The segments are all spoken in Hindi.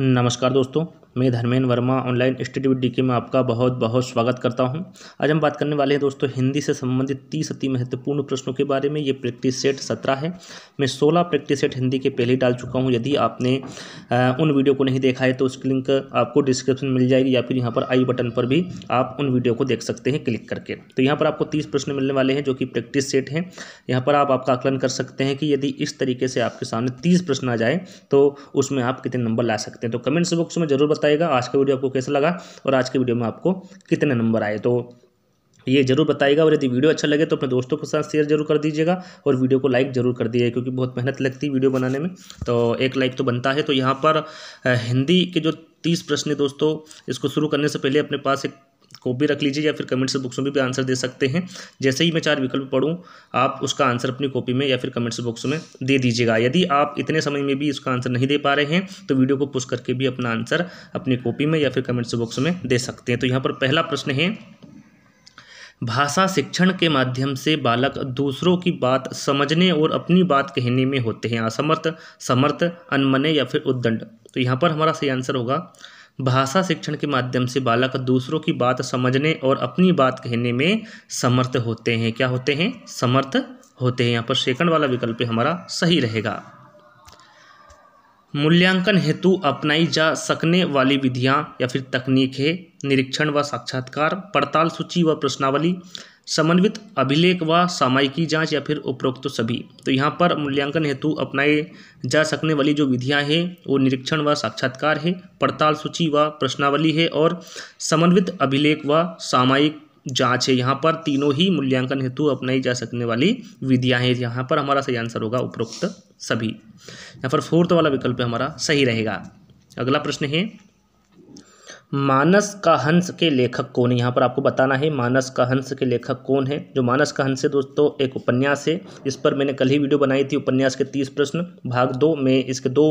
नमस्कार दोस्तों मैं Dharmendra Verma online institute DK में आपका बहुत बहुत स्वागत करता हूं आज हम बात करने वाले हैं दोस्तों हिंदी से संबंधित तीस अति महत्वपूर्ण प्रश्नों के बारे में ये प्रैक्टिस सेट सत्रह है मैं सोलह प्रैक्टिस सेट हिंदी के पहले डाल चुका हूँ यदि आपने उन वीडियो को नहीं देखा है तो उसकी लिंक आपको डिस्क्रिप्शन मिल जाएगी या फिर यहाँ पर आई बटन पर भी आप उन वीडियो को देख सकते हैं क्लिक करके तो यहाँ पर आपको तीस प्रश्न मिलने वाले हैं जो कि प्रैक्टिस सेट हैं यहाँ पर आप आपका आकलन कर सकते हैं कि यदि इस तरीके से आपके सामने तीस प्रश्न आ जाए तो उसमें आप कितने नंबर ला सकते हैं तो कमेंट्स बॉक्स में जरूर बताए बताइएगा आज का वीडियो आपको कैसा लगा और आज के वीडियो में आपको कितने नंबर आए तो ये जरूर बताएगा और यदि वीडियो अच्छा लगे तो अपने दोस्तों के साथ शेयर जरूर कर दीजिएगा और वीडियो को लाइक जरूर कर दीजिएगा क्योंकि बहुत मेहनत लगती है वीडियो बनाने में तो एक लाइक तो बनता है तो यहाँ पर हिंदी के जो तीस प्रश्न दोस्तों इसको शुरू करने से पहले अपने पास एक कॉपी रख लीजिए या फिर कमेंट्स बॉक्स में भी आंसर दे सकते हैं जैसे ही मैं चार विकल्प पढ़ूँ आप उसका आंसर अपनी कॉपी में या फिर कमेंट्स बॉक्स में दे दीजिएगा यदि आप इतने समय में भी इसका आंसर नहीं दे पा रहे हैं तो वीडियो को पुश करके भी अपना आंसर अपनी कॉपी में या फिर कमेंट्स बॉक्स में दे सकते हैं तो यहाँ पर पहला प्रश्न है भाषा शिक्षण के माध्यम से बालक दूसरों की बात समझने और अपनी बात कहने में होते हैं असमर्थ समर्थ अनमने या फिर उद्दंड तो यहाँ पर हमारा सही आंसर होगा भाषा शिक्षण के माध्यम से बालक दूसरों की बात समझने और अपनी बात कहने में समर्थ होते हैं क्या होते हैं समर्थ होते हैं यहाँ पर सेकंड वाला विकल्प हमारा सही रहेगा मूल्यांकन हेतु अपनाई जा सकने वाली विधियाँ या फिर तकनीक है निरीक्षण व साक्षात्कार पड़ताल सूची व प्रश्नावली समन्वित अभिलेख व सामयिकी जांच या फिर उपरोक्त तो सभी तो यहाँ पर मूल्यांकन हेतु अपनाए जा सकने वाली जो विधियाँ हैं वो निरीक्षण व साक्षात्कार है पड़ताल सूची व प्रश्नावली है और समन्वित अभिलेख व सामायिक जांच है यहाँ पर तीनों ही मूल्यांकन हेतु अपनाई जा सकने वाली विधियाँ हैं यहाँ पर हमारा सही आंसर होगा उपरोक्त सभी यहाँ पर फोर्थ वाला विकल्प हमारा सही रहेगा अगला प्रश्न है मानस का हंस के लेखक कौन है यहाँ पर आपको बताना है मानस का हंस के लेखक कौन है जो मानस का हंस है दोस्तों एक उपन्यास है इस पर मैंने कल ही वीडियो बनाई थी उपन्यास के तीस प्रश्न भाग दो मैं इसके दो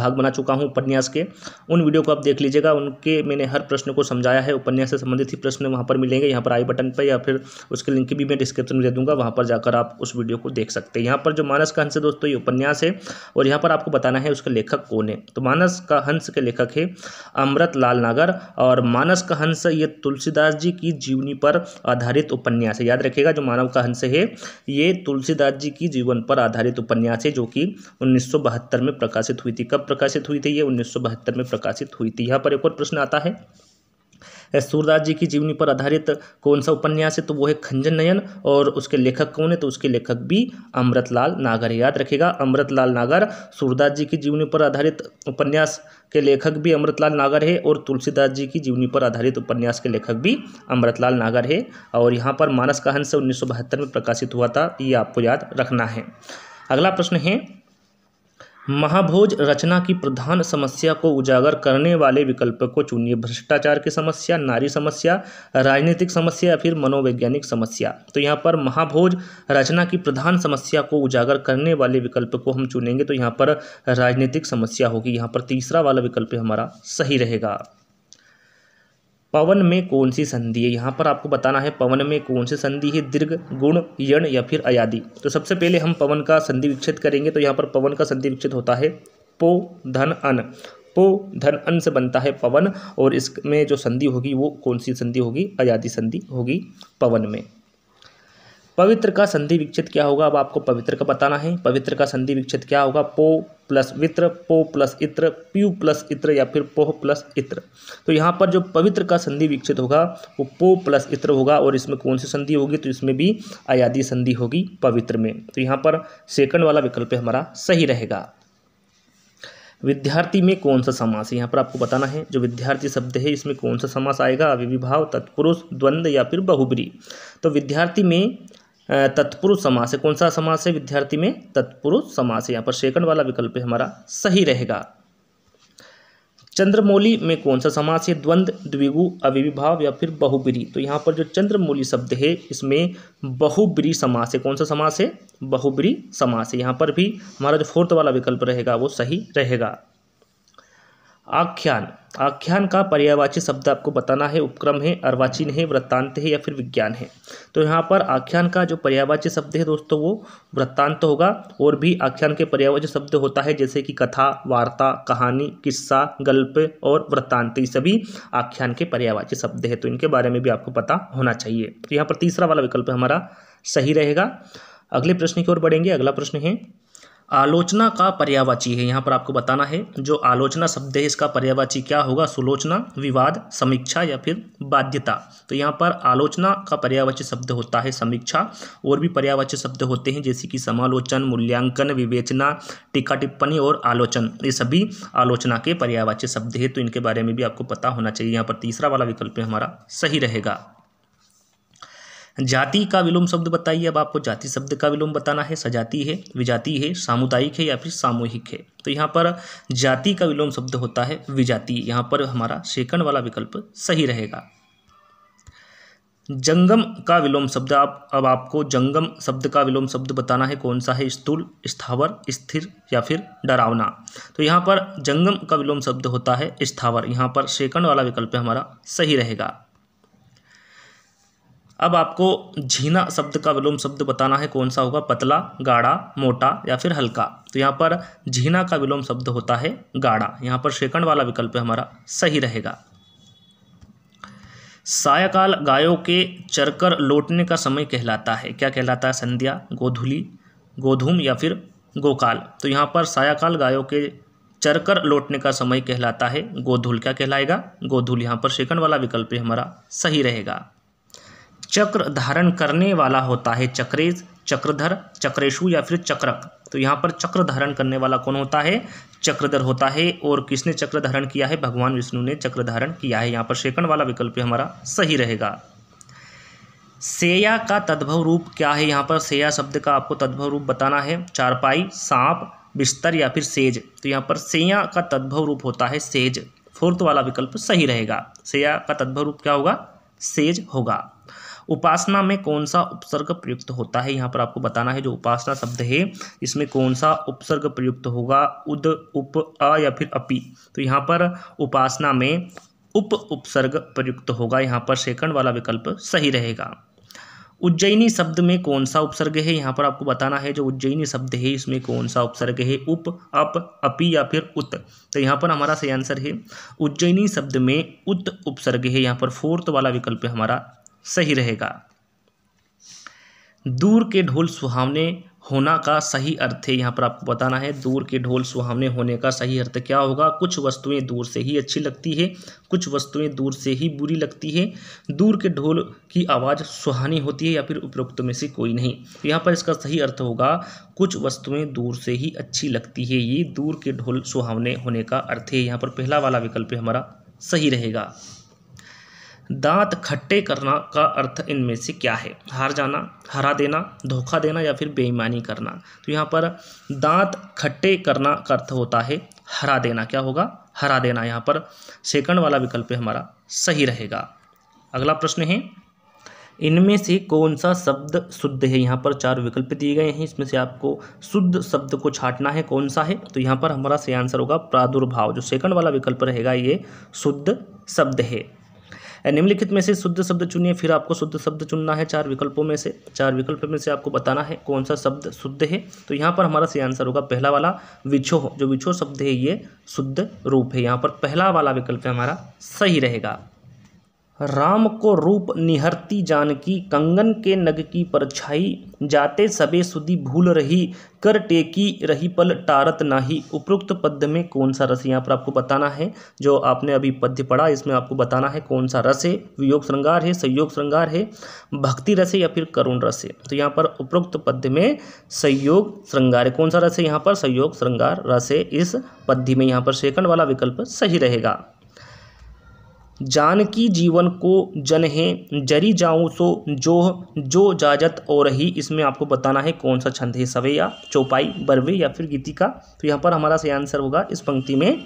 भाग बना चुका हूँ उपन्यास के उन वीडियो को आप देख लीजिएगा उनके मैंने हर प्रश्न को समझाया है उपन्यास से संबंधित ही प्रश्न वहाँ पर मिलेंगे यहाँ पर आई बटन पर या फिर उसके लिंक भी मैं डिस्क्रिप्शन में दे दूँगा वहाँ पर जाकर आप उस वीडियो को देख सकते हैं यहाँ पर जो मानस का हंस है दोस्तों ये उपन्यास है और यहाँ पर आपको बताना है उसका लेखक कौन है तो मानस का हंस के लेखक है अमृत लाल नागर और मानस का हंस ये तुलसीदास जी की जीवनी पर आधारित उपन्यास है याद रखिएगा जो मानव का हंस है ये तुलसीदास जी की जीवन पर आधारित उपन्यास है जो कि उन्नीस में प्रकाशित हुई थी कब प्रकाशित हुई थी ये उन्नीस में प्रकाशित हुई थी यहाँ पर एक और प्रश्न आता है सूरदास जी की जीवनी पर आधारित कौन सा उपन्यास है तो वो है खंजन नयन और उसके लेखक कौन है तो उसके लेखक भी अमृतलाल नागर याद रखेगा अमृतलाल नागर सूरदास जी की जीवनी पर आधारित उपन्यास के लेखक भी अमृतलाल नागर है और तुलसीदास जी की जीवनी पर आधारित उपन्यास के लेखक भी अमृतलाल नागर है और यहाँ पर मानस कहन से उन्नीस में प्रकाशित हुआ था ये आपको याद रखना है अगला प्रश्न है महाभोज रचना की प्रधान समस्या को उजागर करने वाले विकल्प को चुनिए भ्रष्टाचार की समस्या नारी समस्या राजनीतिक समस्या या फिर मनोवैज्ञानिक समस्या तो यहाँ पर महाभोज रचना की प्रधान समस्या को उजागर करने वाले विकल्प को हम चुनेंगे तो यहाँ पर राजनीतिक समस्या होगी यहाँ पर तीसरा वाला विकल्प हमारा सही रहेगा पवन में कौन सी संधि है यहाँ पर आपको बताना है पवन में कौन सी संधि है दीर्घ गुण यण या फिर अयादि तो सबसे पहले हम पवन का संधि विकसित करेंगे तो यहाँ पर पवन का संधि विकसित होता है पो धन अन पो धन अन से बनता है पवन और इसमें जो संधि होगी वो कौन सी संधि होगी अयादि संधि होगी पवन में पवित्र का संधि विच्छेद क्या होगा अब आपको पवित्र का बताना है पवित्र का संधि विच्छेद क्या होगा पो प्लस वित्र पो प्लस इत्र प्यू प्लस इत्र या फिर पोह प्लस इत्र तो यहाँ पर जो पवित्र का संधि विच्छेद होगा वो पो प्लस इत्र होगा और इसमें कौन सी संधि होगी तो इसमें भी अयादी संधि होगी पवित्र में तो यहाँ पर सेकंड वाला विकल्प हमारा सही रहेगा विद्यार्थी में कौन सा समास है यहाँ पर आपको बताना है जो विद्यार्थी शब्द है इसमें कौन सा समास आएगा अविविभाव तत्पुरुष द्वंद्व या फिर बहुबरी तो विद्यार्थी में तत्पुरुष समास है कौन सा समास है विद्यार्थी में तत्पुरुष समास है यहाँ पर सेकंड वाला विकल्प हमारा सही रहेगा चंद्रमौली में कौन सा समास है द्वंद्व द्विगु अविभाव या फिर बहुब्री तो यहाँ पर जो चंद्रमौली शब्द है इसमें बहुब्री समास है कौन सा समास है बहुब्री समास है यहाँ पर भी हमारा जो फोर्थ वाला विकल्प रहेगा वो सही रहेगा आख्यान आख्यान का पर्यायवाची शब्द आपको बताना है उपक्रम है अर्वाचीन है वृत्तांत है या फिर विज्ञान है तो यहाँ पर आख्यान का जो पर्यायवाची शब्द है दोस्तों वो वृत्तांत होगा और भी आख्यान के पर्यायवाची शब्द होता है जैसे कि कथा वार्ता कहानी किस्सा गल्प और वृत्तांत ये सभी आख्यान के पर्यायवाची शब्द है तो इनके बारे में भी आपको पता होना चाहिए तो यहाँ पर तीसरा वाला विकल्प हमारा सही रहेगा अगले प्रश्न की ओर बढ़ेंगे अगला प्रश्न है आलोचना का पर्यावाची है यहाँ पर आपको बताना है जो आलोचना शब्द है इसका पर्यावाची क्या होगा सुलोचना विवाद समीक्षा या फिर बाध्यता तो यहाँ पर आलोचना का पर्यावाची शब्द होता है समीक्षा और भी पर्यावाची शब्द होते हैं जैसे कि समालोचन मूल्यांकन विवेचना टीका टिप्पणी और आलोचन ये सभी आलोचना के पर्यावाची शब्द है तो इनके बारे में भी आपको पता होना चाहिए यहाँ पर तीसरा वाला विकल्प हमारा सही रहेगा जाति का विलोम शब्द बताइए अब आपको जाति शब्द का विलोम बताना है सजाति है विजाति है सामुदायिक है या फिर सामूहिक है तो यहाँ पर जाति का विलोम शब्द होता है विजाति यहाँ पर हमारा सेकंड वाला विकल्प सही रहेगा जंगम का विलोम शब्द आप अब आपको जंगम शब्द का विलोम शब्द बताना है कौन सा है स्थूल स्थावर स्थिर या फिर डरावना तो यहाँ पर जंगम का विलोम शब्द होता है स्थावर यहाँ पर सेकंड वाला विकल्प हमारा सही रहेगा अब आपको झीना शब्द का विलोम शब्द बताना है कौन सा होगा पतला गाढ़ा मोटा या फिर हल्का तो यहाँ पर झीना का विलोम शब्द होता है गाढ़ा यहाँ पर सेकंड वाला विकल्प हमारा सही रहेगा सायाकाल गायों के चरकर लौटने का समय कहलाता है क्या कहलाता है संध्या गोधुली गोधूम या फिर गोकाल तो यहाँ पर सायाकाल गायों के चरकर लौटने का समय कहलाता है गोधुल क्या कहलाएगा गोधुल यहाँ पर सेकंड वाला विकल्प हमारा सही रहेगा चक्र धारण करने वाला होता है चक्रेज चक्रधर चक्रेशु या फिर चक्रक तो यहाँ पर चक्र धारण करने वाला कौन होता है चक्रधर होता है और किसने चक्र धारण किया है भगवान विष्णु ने चक्र धारण किया है यहाँ पर सेकंड वाला विकल्प हमारा सही रहेगा सेया का तद्भव रूप क्या है यहाँ पर सेया शब्द का आपको तद्भव रूप बताना है चारपाई सांप बिस्तर या फिर सेज तो यहाँ पर सेया का तद्भव रूप होता है सेज फोर्थ वाला विकल्प सही रहेगा सेया का तद्भव रूप क्या होगा सेज होगा उपासना में कौन सा उपसर्ग प्रयुक्त होता है यहाँ पर आपको बताना है जो उपासना शब्द है इसमें कौन सा उपसर्ग प्रयुक्त होगा उद उप अ या फिर अपि तो यहाँ पर उपासना में उप उपसर्ग प्रयुक्त होगा यहाँ पर सेकंड वाला विकल्प सही रहेगा उज्जैनी शब्द में कौन सा उपसर्ग है यहाँ पर आपको बताना है जो उज्जैनी शब्द है इसमें कौन सा उपसर्ग है उप अप अपि या फिर उत तो यहाँ पर हमारा सही आंसर है उज्जैनी शब्द में उत उपसर्ग है यहाँ पर फोर्थ वाला विकल्प हमारा सही रहेगा दूर के ढोल सुहावने होना का सही अर्थ है यहाँ पर आपको बताना है दूर के ढोल सुहावने होने का सही अर्थ क्या होगा कुछ वस्तुएं दूर से ही अच्छी लगती है कुछ वस्तुएं दूर से ही बुरी लगती है दूर के ढोल की आवाज़ सुहानी होती है या फिर उपरोक्त में से कोई नहीं तो यहाँ पर इसका सही अर्थ होगा कुछ वस्तुएं दूर से ही अच्छी लगती है ये दूर के ढोल सुहावने होने का अर्थ है यहाँ पर पहला वाला विकल्प हमारा सही रहेगा दांत खट्टे करना का अर्थ इनमें से क्या है हार जाना हरा देना धोखा देना या फिर बेईमानी करना तो यहाँ पर दांत खट्टे करना का अर्थ होता है हरा देना क्या होगा हरा देना यहाँ पर सेकंड वाला विकल्प हमारा सही रहेगा अगला प्रश्न है इनमें से कौन सा शब्द शुद्ध है यहाँ पर चार विकल्प दिए गए हैं इसमें से आपको शुद्ध शब्द को छाटना है कौन सा है तो यहाँ पर हमारा सही आंसर होगा प्रादुर्भाव जो सेकंड वाला विकल्प रहेगा ये शुद्ध शब्द है निम्नलिखित में से शुद्ध शब्द चुनिए फिर आपको शुद्ध शब्द चुनना है चार विकल्पों में से चार विकल्प में से आपको बताना है कौन सा शब्द शुद्ध है तो यहाँ पर हमारा सही आंसर होगा पहला वाला विछोह जो विछोह शब्द है ये शुद्ध रूप है यहाँ पर पहला वाला विकल्प हमारा सही रहेगा राम को रूप निहरती जानकी कंगन के नग की परछाई जाते सबे सुदी भूल रही कर टेकी रही पल टारत नाही उपरोक्त पद्य में कौन सा रस यहाँ पर आपको बताना है जो आपने अभी पद्य पढ़ा इसमें आपको बताना है कौन सा रस है वियोग श्रृंगार है संयोग श्रृंगार है भक्ति रस है या फिर करुण रस है तो यहाँ पर उपरोक्त पद्य में संयोग श्रृंगार है कौन सा रस है यहाँ पर संयोग श्रृंगार रस है इस पद्य में यहाँ पर सेकंड वाला विकल्प सही रहेगा जानकी जीवन को जनहे जरी जाऊँ सो जो जो जाजत और ही इसमें आपको बताना है कौन सा छंद है सवे या चौपाई बरवे या फिर गीति का तो यहाँ पर हमारा सही आंसर होगा इस पंक्ति में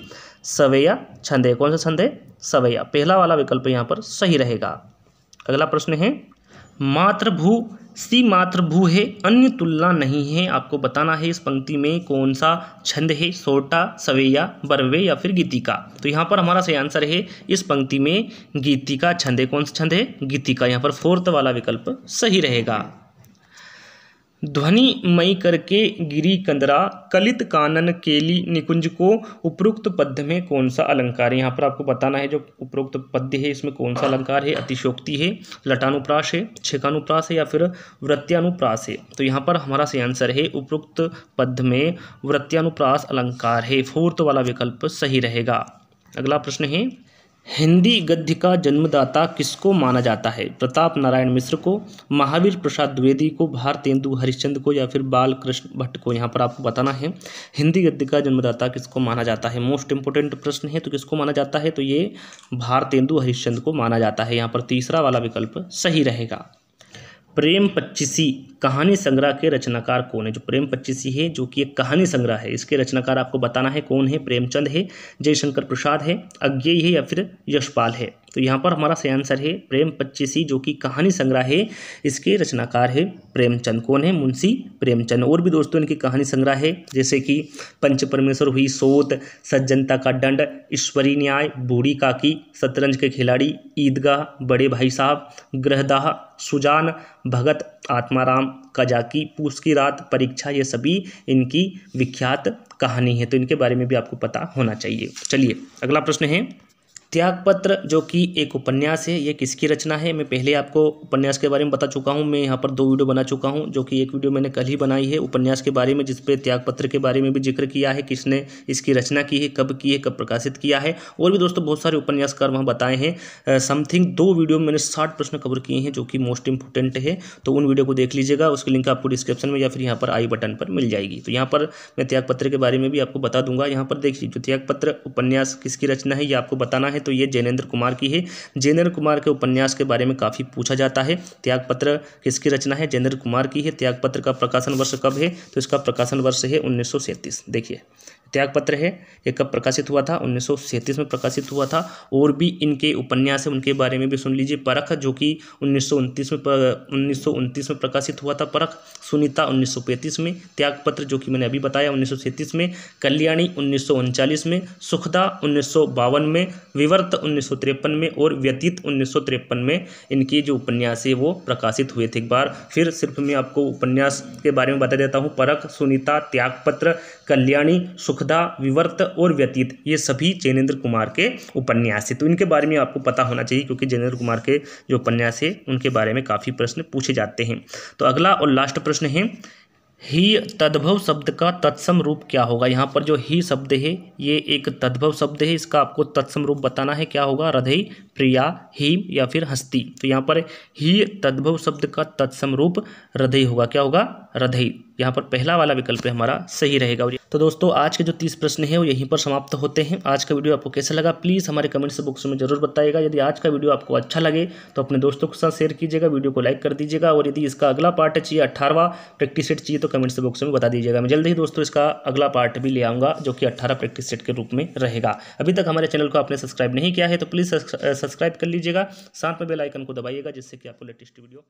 सवैया छंद है कौन सा छंद है सवैया पहला वाला विकल्प यहाँ पर सही रहेगा अगला प्रश्न है मातृभू सी मातृभू है अन्य तुलना नहीं है आपको बताना है इस पंक्ति में कौन सा छंद है सोटा सवैया बरवे या फिर गीतिका तो यहाँ पर हमारा सही आंसर है इस पंक्ति में गीतिका छंद है कौन सा छंद है गीतिका यहाँ पर फोर्थ वाला विकल्प सही रहेगा ध्वनिमयी करके गिरी कंदरा कलित कानन केली निकुंज को उपरोक्त पद्य में कौन सा अलंकार है यहाँ पर आपको बताना है जो उपरोक्त पद्य है इसमें कौन सा अलंकार है अतिशोक्ति है लटानुप्रास है छिकानुप्रास है या फिर वृत्यानुप्रास है तो यहाँ पर हमारा सही आंसर है उपरोक्त पद्य में वृत्यानुप्रास अलंकार है फोर्थ वाला विकल्प सही रहेगा अगला प्रश्न है हिंदी गद्य का जन्मदाता किसको माना जाता है प्रताप नारायण मिश्र को महावीर प्रसाद द्विवेदी को भारतेंदु हरिश्चंद को या फिर बाल कृष्ण भट्ट को यहाँ पर आपको बताना है हिंदी गद्य का जन्मदाता किसको माना जाता है मोस्ट इंपोर्टेंट प्रश्न है तो किसको माना जाता है तो ये भारतेंदु हरिश्चंद को माना जाता है यहाँ पर तीसरा वाला विकल्प सही रहेगा प्रेम पच्चीसी कहानी संग्रह के रचनाकार कौन है जो प्रेम पच्चीसी है जो कि एक कहानी संग्रह है इसके रचनाकार आपको बताना है कौन है प्रेमचंद है जयशंकर प्रसाद है अज्ञेय है या फिर यशपाल है तो यहाँ पर हमारा सही आंसर है प्रेम पच्चीसी जो कि कहानी संग्रह है इसके रचनाकार है प्रेमचंद कौन है मुंशी प्रेमचंद और भी दोस्तों इनकी कहानी संग्रह है जैसे कि पंच परमेश्वर हुई सोत सज्जनता का दंड ईश्वरी न्याय बूढ़ी काकी शतरंज के खिलाड़ी ईदगाह बड़े भाई साहब ग्रहदाह सुजान भगत आत्माराम कजाकी पूस की रात परीक्षा ये सभी इनकी विख्यात कहानी है तो इनके बारे में भी आपको पता होना चाहिए चलिए अगला प्रश्न है त्यागपत्र जो कि एक उपन्यास है ये किसकी रचना है मैं पहले आपको उपन्यास के बारे में बता चुका हूँ मैं यहाँ पर दो वीडियो बना चुका हूँ जो कि एक वीडियो मैंने कल ही बनाई है उपन्यास के बारे में जिसपे त्यागपत्र के बारे में भी जिक्र किया है किसने इसकी रचना की है कब की है कब प्रकाशित किया है और भी दोस्तों बहुत सारे उपन्यासकार वहाँ बताए हैं समथिंग दो वीडियो में मैंने साठ प्रश्न कवर किए हैं जो कि मोस्ट इंपॉर्टेंट है तो उन वीडियो को देख लीजिएगा उसकी लिंक आपको डिस्क्रिप्शन में या फिर यहाँ पर आई बटन पर मिल जाएगी तो यहाँ पर मैं त्यागपत्र के बारे में भी आपको बता दूंगा यहाँ पर देखिए जो त्यागपत्र उपन्यास किसकी रचना है ये आपको बताना है है तो ये जैनेन्द्र कुमार की है जैनेन्द्र कुमार के उपन्यास के बारे में काफ़ी पूछा जाता है त्यागपत्र किसकी रचना है जैनेन्द्र कुमार की है त्यागपत्र का प्रकाशन वर्ष कब है तो इसका प्रकाशन वर्ष है उन्नीस देखिए त्यागपत्र है ये कब प्रकाशित हुआ था उन्नीस में प्रकाशित हुआ था और भी इनके उपन्यास है उनके बारे में भी सुन लीजिए परख जो कि उन्नीस में उन्नीस में प्रकाशित हुआ था परख सुनीता उन्नीस में त्यागपत्र जो कि मैंने अभी बताया उन्नीस में कल्याणी उन्नीस में सुखदा उन्नीस में विवर्त उन्नीस में और व्यतीत उन्नीस में इनके जो उपन्यास है वो प्रकाशित हुए थे एक बार फिर सिर्फ मैं आपको उपन्यास के बारे में बता देता हूँ परख सुनीता त्यागपत्र कल्याणी सुखदा सुखदा विवर्त और व्यतीत ये सभी जैनेन्द्र कुमार के उपन्यास है तो इनके बारे में आपको पता होना चाहिए क्योंकि जैनेन्द्र कुमार के जो उपन्यास है उनके बारे में काफ़ी प्रश्न पूछे जाते हैं तो अगला और लास्ट प्रश्न है ही तद्भव शब्द का तत्सम रूप क्या होगा यहाँ पर जो ही शब्द है ये एक तद्भव शब्द है इसका आपको तत्सम रूप बताना है क्या होगा हृदय प्रिया हीम या फिर हस्ती तो यहाँ पर ही तद्भव शब्द का तत्सम रूप हृदय होगा क्या होगा हृदय यहाँ पर पहला वाला विकल्प हमारा सही रहेगा तो दोस्तों आज के जो तीस प्रश्न है वो यहीं पर समाप्त होते हैं आज का वीडियो आपको कैसा लगा प्लीज़ हमारे कमेंट्स बॉक्स में जरूर बताइएगा यदि आज का वीडियो आपको अच्छा लगे तो अपने दोस्तों के साथ शेयर कीजिएगा वीडियो को लाइक कर दीजिएगा और यदि इसका अगला पार्ट चाहिए अठारवा प्रैक्टिस सेट चाहिए तो कमेंट्स बॉक्स में बता दीजिएगा मैं जल्द ही दोस्तों इसका अगला पार्ट भी ले आऊँगा जो कि अट्ठारह प्रैक्टिस सेट के रूप में रहेगा अभी तक हमारे चैनल को आपने सब्सक्राइब नहीं किया है तो प्लीज़ सब्सक्राइब कर लीजिएगा साथ में बेल आइकन को दबाइएगा जिससे कि आपको लेटेस्ट वीडियो